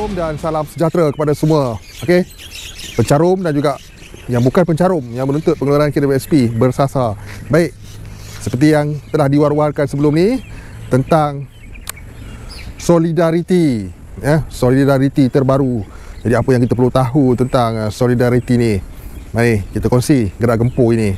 Assalamualaikum dan salam sejahtera kepada semua okay? Pencarum dan juga yang bukan pencarum Yang menuntut pengeluaran KWSP bersasar. Baik, seperti yang telah diwar-warkan sebelum ni Tentang solidariti eh? Solidariti terbaru Jadi apa yang kita perlu tahu tentang uh, solidariti ni Mari kita kongsi gerak gempur ini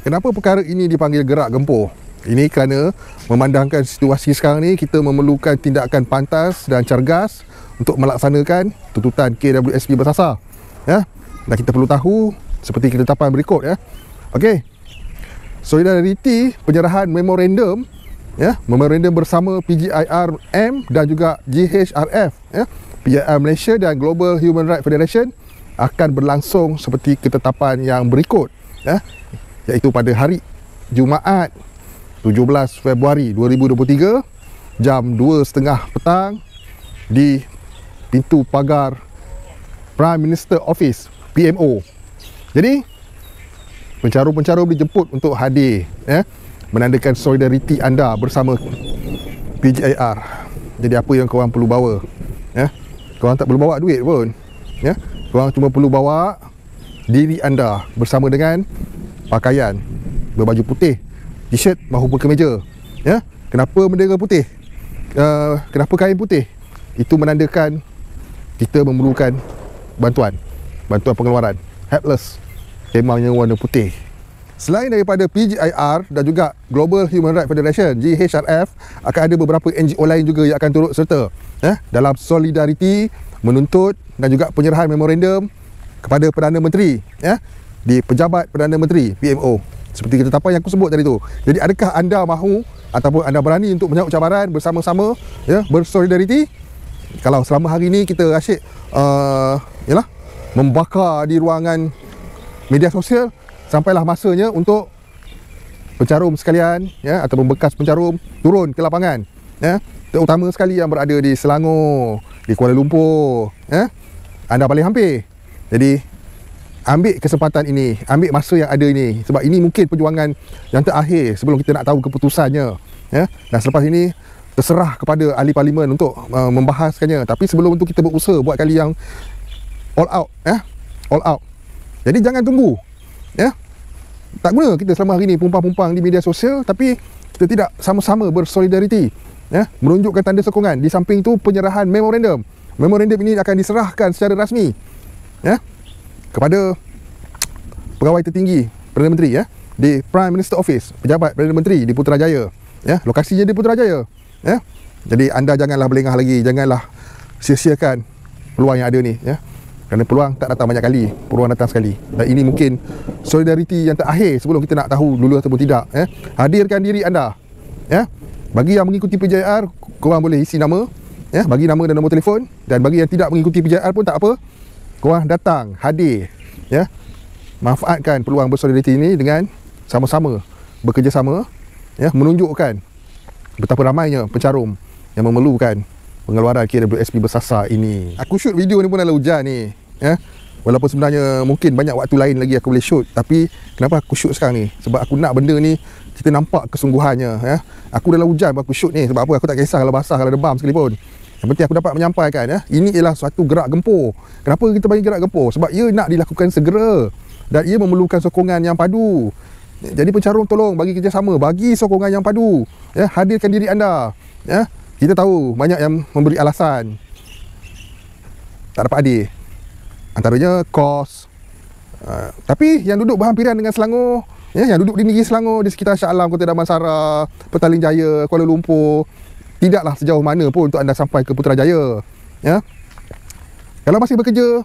Kenapa perkara ini dipanggil gerak gempur ini kerana memandangkan situasi sekarang ni kita memerlukan tindakan pantas dan cergas untuk melaksanakan tuntutan KWSP bersasar. Ya. Dan kita perlu tahu seperti ketetapan berikut ya. Okey. Solidariti penyerahan memorandum ya, memorandum bersama PGIRM dan juga GHRF ya, PGIR Malaysia dan Global Human Rights Federation akan berlangsung seperti ketetapan yang berikut ya, iaitu pada hari Jumaat 17 Februari 2023 jam 2.30 petang di pintu pagar Prime Minister Office PMO. Jadi pencaru-pencaru dijemput untuk hadir eh, menandakan solidariti anda bersama PJIR. Jadi apa yang korang perlu bawa? Ya. Eh? Korang tak perlu bawa duit pun. Ya. Eh? Korang cuma perlu bawa diri anda bersama dengan pakaian berbaju putih t-shirt maupun meja, ya kenapa bendera putih uh, kenapa kain putih itu menandakan kita memerlukan bantuan bantuan pengeluaran helpless temanya warna putih Selain daripada PGIR dan juga Global Human Rights Federation GHRF akan ada beberapa NGO lain juga yang akan turut serta eh, dalam solidariti menuntut dan juga penyerahan memorandum kepada Perdana Menteri ya, di Pejabat Perdana Menteri PMO seperti kita tapa yang aku sebut tadi tu. Jadi adakah anda mahu ataupun anda berani untuk menjawab cabaran bersama-sama ya bersolidariti? Kalau selama hari ni kita asyik uh, yalah membakar di ruangan media sosial sampailah masanya untuk pencarum sekalian ya ataupun bekas pencarum turun ke lapangan ya terutama sekali yang berada di Selangor di Kuala Lumpur ya anda paling hampir jadi ambil kesempatan ini ambil masa yang ada ini sebab ini mungkin perjuangan yang terakhir sebelum kita nak tahu keputusannya ya dan selepas ini terserah kepada ahli parlimen untuk uh, membahaskannya tapi sebelum itu kita berusaha buat kali yang all out ya all out jadi jangan tunggu ya tak guna kita selama hari ini pumpang-pumpang di media sosial tapi kita tidak sama-sama bersolidariti ya menunjukkan tanda sokongan di samping itu penyerahan memorandum memorandum ini akan diserahkan secara rasmi ya kepada pegawai tertinggi Perdana Menteri ya di Prime Minister Office pejabat Perdana Menteri di Putrajaya ya lokasinya di Putrajaya ya jadi anda janganlah berlengah lagi janganlah sia-siakan peluang yang ada ni ya kerana peluang tak datang banyak kali peluang datang sekali dan ini mungkin solidariti yang terakhir sebelum kita nak tahu dulu ataupun tidak ya hadirkan diri anda ya bagi yang mengikuti PJR korang boleh isi nama ya bagi nama dan nombor telefon dan bagi yang tidak mengikuti PJR pun tak apa korang datang hadir ya manfaatkan peluang bersolidariti ini dengan sama-sama bekerjasama ya menunjukkan betapa ramainya pencarum yang memerlukan pengeluaran KWSP bersasar ini aku shoot video ni pun dalam hujan ni ya walaupun sebenarnya mungkin banyak waktu lain lagi aku boleh shoot tapi kenapa aku shoot sekarang ni sebab aku nak benda ni kita nampak kesungguhannya ya aku dalam hujan aku shoot ni sebab apa aku tak kisah kalau basah kalau debam sekalipun yang penting aku dapat menyampaikan ya, ini ialah suatu gerak gempur. Kenapa kita panggil gerak gempur? Sebab ia nak dilakukan segera dan ia memerlukan sokongan yang padu. Jadi pencarum tolong bagi kerjasama, bagi sokongan yang padu. Ya, hadirkan diri anda. Ya, kita tahu banyak yang memberi alasan tak dapat hadir. Antaranya kos. Uh, tapi yang duduk berhampiran dengan Selangor, ya, yang duduk di negeri Selangor, di sekitar Shah Alam, Kota Damansara, Petaling Jaya, Kuala Lumpur, tidaklah sejauh mana pun untuk anda sampai ke Putrajaya ya kalau masih bekerja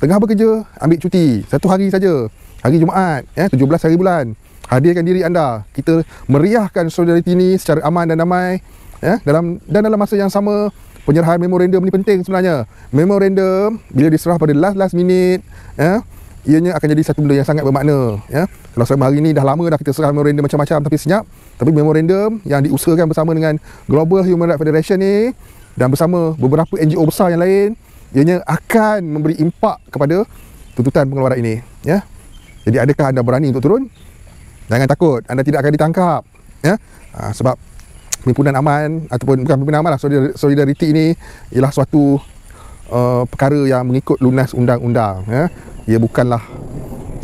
tengah bekerja ambil cuti satu hari saja hari Jumaat ya 17 hari bulan hadirkan diri anda kita meriahkan solidariti ini secara aman dan damai ya dalam dan dalam masa yang sama penyerahan memorandum ini penting sebenarnya memorandum bila diserah pada last last minute ya ianya akan jadi satu benda yang sangat bermakna ya kalau sama hari ni dah lama dah kita serah memorandum macam-macam tapi senyap. Tapi memorandum yang diusahakan bersama dengan Global Human Rights Federation ni dan bersama beberapa NGO besar yang lain ianya akan memberi impak kepada tuntutan pengeluaran ini. Ya? Jadi adakah anda berani untuk turun? Jangan takut, anda tidak akan ditangkap. Ya? Ha, sebab pimpinan aman ataupun bukan pimpinan aman lah, solidariti ini ialah suatu uh, perkara yang mengikut lunas undang-undang. Ya? Ia bukanlah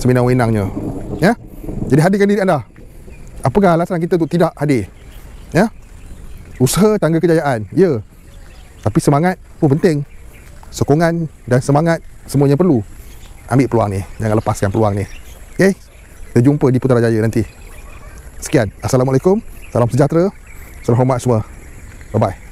seminar wenangnya. Jadi hadirkan diri anda Apakah alasan kita untuk tidak hadir Ya Usaha tangga kejayaan Ya Tapi semangat pun penting Sokongan dan semangat Semuanya perlu Ambil peluang ni Jangan lepaskan peluang ni Okay Kita jumpa di Putrajaya nanti Sekian Assalamualaikum Salam sejahtera Salam hormat semua Bye-bye